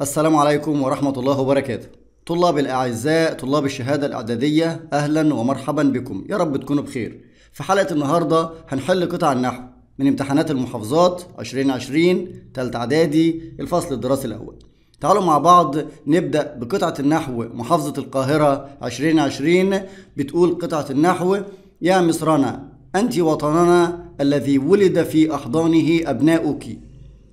السلام عليكم ورحمة الله وبركاته طلاب الأعزاء طلاب الشهادة الإعدادية أهلا ومرحبا بكم يا رب تكونوا بخير في حلقة النهاردة هنحل قطع النحو من امتحانات المحافظات 2020 تالتة إعدادي الفصل الدراسي الأول تعالوا مع بعض نبدأ بقطعة النحو محافظة القاهرة 2020 بتقول قطعة النحو يا مصرنا أنت وطننا الذي ولد في أحضانه أبناؤك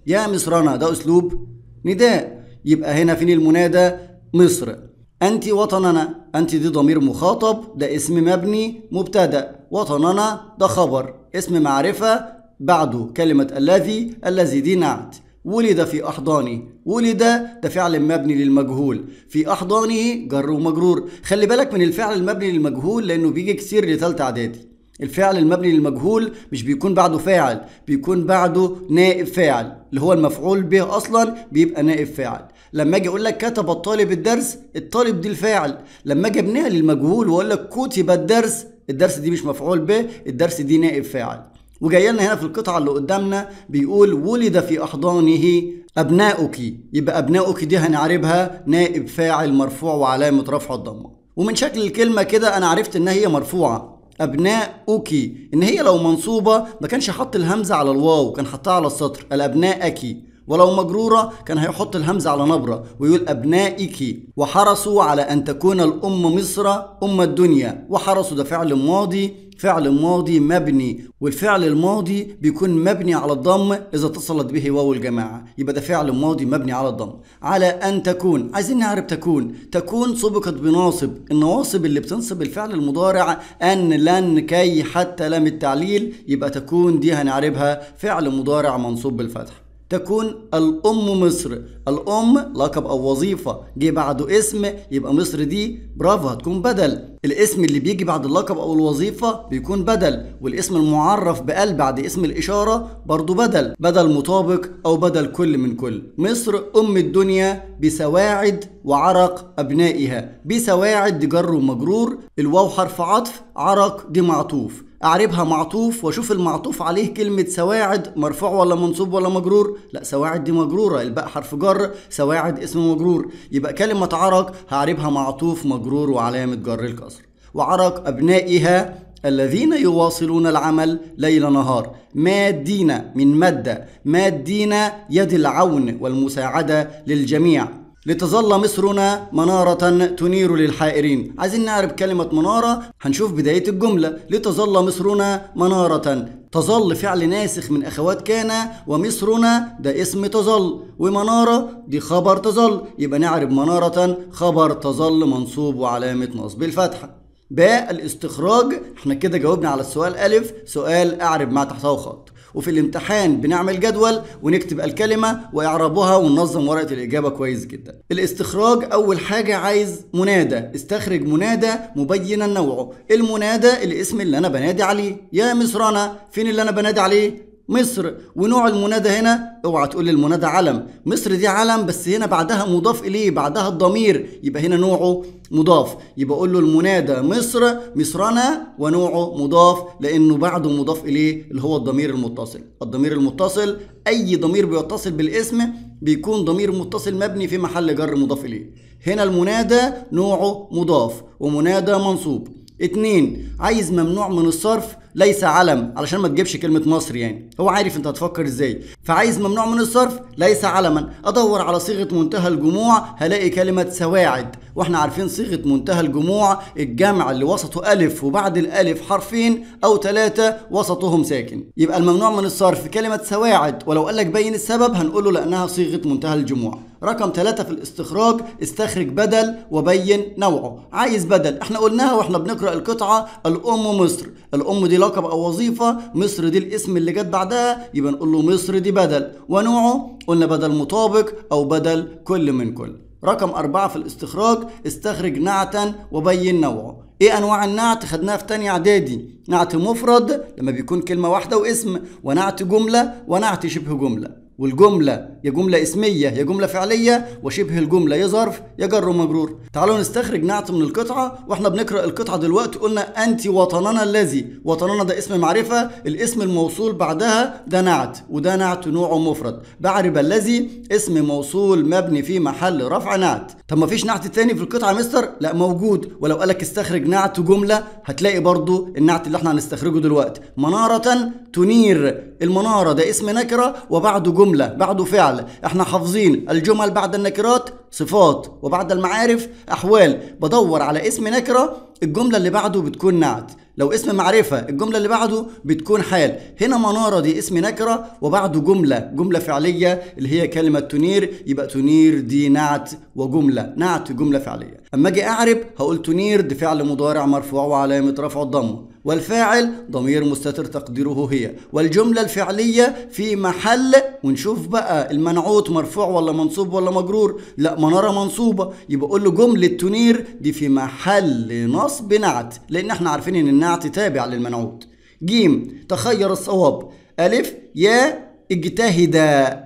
يا مصرنا ده أسلوب نداء يبقى هنا فين المنادى مصر أنت وطننا أنت دي ضمير مخاطب ده اسم مبني مبتدأ وطننا ده خبر اسم معرفة بعده كلمة الذي الذي دي نعت ولد في أحضانه ولد ده فعل مبني للمجهول في أحضانه جر ومجرور خلي بالك من الفعل المبني للمجهول لأنه بيجي كثير لتالتة إعدادي الفعل المبني للمجهول مش بيكون بعده فاعل بيكون بعده نائب فاعل اللي هو المفعول به اصلا بيبقى نائب فاعل لما اجي اقول لك كتب الطالب الدرس الطالب دي الفاعل لما اجي ابنها للمجهول واقول لك كتب الدرس الدرس دي مش مفعول به الدرس دي نائب فاعل وجاي لنا هنا في القطعه اللي قدامنا بيقول ولد في احضانه ابناؤك يبقى ابناؤك دي هنعربها نائب فاعل مرفوع وعلامه رفع الضمه ومن شكل الكلمه كده انا عرفت ان هي مرفوعه ابناؤك ان هي لو منصوبه ما كانش حط الهمزه على الواو كان حطها على السطر الابناءك ولو مجرورة كان هيحط الهمزة على نبرة ويقول أبنائك وحرصوا على أن تكون الأم مصر أم الدنيا وحرصوا ده فعل ماضي فعل ماضي مبني والفعل الماضي بيكون مبني على الضم إذا اتصلت به واو الجماعة يبقى ده فعل ماضي مبني على الضم على أن تكون عايزين نعرف تكون تكون سبقت بناصب النواصب اللي بتنصب الفعل المضارع أن لن كي حتى لم التعليل يبقى تكون دي هنعربها فعل مضارع منصوب بالفتح تكون الأم مصر الأم لقب أو وظيفة جه بعده اسم يبقى مصر دي برافو هتكون بدل الاسم اللي بيجي بعد اللقب او الوظيفه بيكون بدل والاسم المعرف بقل بعد اسم الاشاره برضه بدل بدل مطابق او بدل كل من كل مصر ام الدنيا بسواعد وعرق ابنائها بسواعد دي جر ومجرور الواو حرف عطف عرق دي معطوف اعربها معطوف واشوف المعطوف عليه كلمة سواعد مرفوع ولا منصوب ولا مجرور لا سواعد دي مجرورة الباء حرف جر سواعد اسم مجرور يبقى كلمة عرق هعربها معطوف مجرور وعلامة جر الكسر وعرق أبنائها الذين يواصلون العمل ليل نهار مادين من مادة مادين يد العون والمساعدة للجميع لتظل مصرنا منارة تنير للحائرين عايزين نعرف كلمة منارة هنشوف بداية الجملة لتظل مصرنا منارة تظل فعل ناسخ من أخوات كان ومصرنا ده اسم تظل ومنارة دي خبر تظل يبقى نعرف منارة خبر تظل منصوب وعلامة نصب الفتحة الاستخراج احنا كده جاوبنا على السؤال ألف سؤال أعرب ما تحته خط وفي الامتحان بنعمل جدول ونكتب الكلمة وإعرابها وننظم ورقة الإجابة كويس جدا الاستخراج أول حاجة عايز منادى استخرج منادى مبينا نوعه المنادى الاسم اللي أنا بنادي عليه يا مصرانا فين اللي أنا بنادي عليه مصر ونوع المنادى هنا اوعى تقول لي المنادى علم مصر دي علم بس هنا بعدها مضاف اليه بعدها الضمير يبقى هنا نوعه مضاف يبقى اقول له المنادى مصر مصرنا ونوعه مضاف لانه بعده مضاف اليه اللي هو الضمير المتصل الضمير المتصل اي ضمير بيتصل بالاسم بيكون ضمير متصل مبني في محل جر مضاف اليه هنا المنادى نوعه مضاف ومنادى منصوب اتنين عايز ممنوع من الصرف ليس علم علشان ما تجيبش كلمه مصر يعني هو عارف انت هتفكر ازاي فعايز ممنوع من الصرف ليس علما ادور على صيغه منتهى الجموع هلاقي كلمه سواعد واحنا عارفين صيغه منتهى الجموع الجمع اللي وسطه الف وبعد الالف حرفين او ثلاثه وسطهم ساكن يبقى الممنوع من الصرف كلمه سواعد ولو قال لك بين السبب هنقول له لانها صيغه منتهى الجموع رقم ثلاثة في الاستخراج استخرج بدل وبين نوعه عايز بدل احنا قلناها واحنا بنقرأ القطعة الأم مصر الأم دي لقب او وظيفه مصر دي الاسم اللي جت بعدها يبقى نقول له مصر دي بدل ونوعه قلنا بدل مطابق او بدل كل من كل رقم أربعة في الاستخراج استخرج نعتا وبين نوعه ايه انواع النعت خدناها في تاني اعدادي نعت مفرد لما بيكون كلمة واحدة واسم ونعت جملة ونعت شبه جملة والجملة يا جملة اسمية يا جملة فعلية وشبه الجملة يا ظرف يا جر ومجرور تعالوا نستخرج نعت من القطعة واحنا بنقرأ القطعة دلوقتي قلنا أنت وطننا الذي وطننا ده اسم معرفة الاسم الموصول بعدها ده نعت وده نعت نوعه مفرد بعرب الذي اسم موصول مبني في محل رفع نعت طب ما فيش نعت تاني في القطعة مستر لا موجود ولو قالك استخرج نعت جملة هتلاقي برضو النعت اللي احنا هنستخرجه دلوقتي منارة تنير المنارة ده اسم نكرة وبعده جملة بعده فعل احنا حافظين الجمل بعد النكرات صفات وبعد المعارف أحوال بدور على اسم نكرة الجملة اللي بعده بتكون نعت لو اسم معرفة الجملة اللي بعده بتكون حال هنا منارة دي اسم نكرة وبعده جملة جملة فعلية اللي هي كلمة تنير يبقى تنير دي نعت وجملة نعت جملة فعلية أما أجي أعرب هقول تنير دي فعل مضارع مرفوع وعلامة رفع الضمه والفاعل ضمير مستتر تقديره هي والجملة الفعلية في محل ونشوف بقى المنعوت مرفوع ولا منصوب ولا مجرور لا منارة منصوبة يبقى قول له جملة تنير دي في محل نصب نعت لأن احنا عارفين إن النعت تابع للمنعوت جيم تخير الصواب ألف يا اجتهد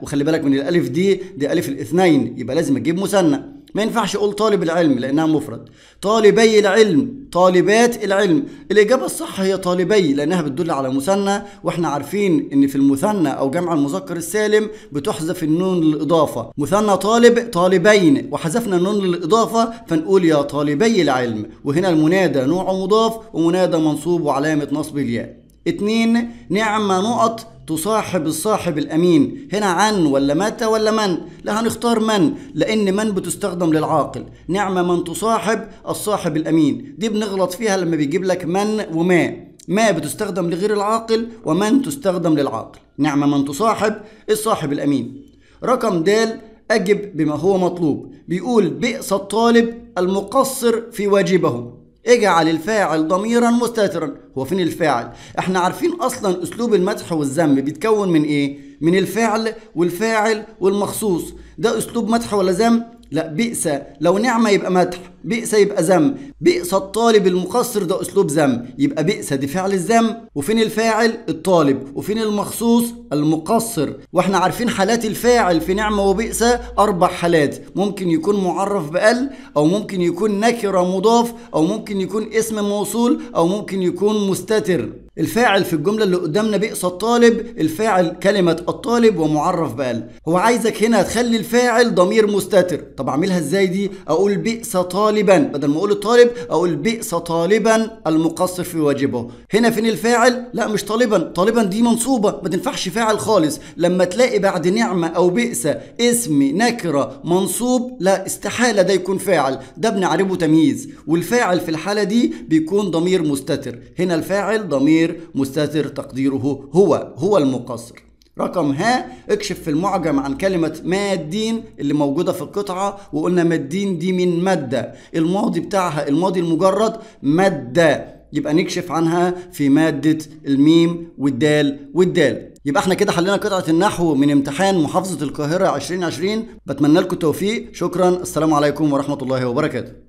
وخلي بالك من الألف دي دي ألف الاثنين يبقى لازم أجيب مثنى ما ينفعش اقول طالب العلم لانها مفرد طالبي العلم طالبات العلم الاجابه الصح هي طالبي لانها بتدل على مثنى واحنا عارفين ان في المثنى او جمع المذكر السالم بتحذف النون للاضافه مثنى طالب طالبين وحذفنا النون للاضافه فنقول يا طالبي العلم وهنا المنادى نوع مضاف ومنادى منصوب وعلامه نصب الياء اتنين نعم نقط تصاحب الصاحب الأمين هنا عن ولا متى ولا من لا هنختار من لأن من بتستخدم للعاقل نعمة من تصاحب الصاحب الأمين دي بنغلط فيها لما بيجيب لك من وما ما بتستخدم لغير العاقل ومن تستخدم للعاقل نعمة من تصاحب الصاحب الأمين رقم د أجب بما هو مطلوب بيقول بئس الطالب المقصر في واجبه اجعل الفاعل ضميرا مستترا هو فين الفاعل احنا عارفين اصلا اسلوب المدح والذم بيتكون من ايه من الفعل والفاعل والمخصوص ده اسلوب مدح ولا ذم لا بئس لو نعمه يبقى مدح بئس يبقى ذم بئس الطالب المقصر ده اسلوب ذم يبقى بئس دي فعل الذم وفين الفاعل الطالب وفين المخصوص المقصر واحنا عارفين حالات الفاعل في نعمه وبئس اربع حالات ممكن يكون معرف بال او ممكن يكون نكره مضاف او ممكن يكون اسم موصول او ممكن يكون مستتر الفاعل في الجملة اللي قدامنا بئس الطالب الفاعل كلمة الطالب ومعرف بال هو عايزك هنا تخلي الفاعل ضمير مستتر طب اعملها ازاي دي اقول بئس طالب طالبا بدل ما اقول الطالب اقول بئس طالبا المقصر في واجبه هنا فين الفاعل لا مش طالبا طالبا دي منصوبه ما تنفعش فاعل خالص لما تلاقي بعد نعمه او بئس اسم نكره منصوب لا استحاله ده يكون فاعل ده بنعربه تمييز والفاعل في الحاله دي بيكون ضمير مستتر هنا الفاعل ضمير مستتر تقديره هو هو المقصر رقم ها اكشف في المعجم عن كلمة مادين اللي موجودة في القطعة وقلنا مادين دي من مادة الماضي بتاعها الماضي المجرد مادة يبقى نكشف عنها في مادة الميم والدال والدال يبقى احنا كده حلينا قطعة النحو من امتحان محافظة القاهرة 2020 بتمنى لكم التوفيق شكرا السلام عليكم ورحمة الله وبركاته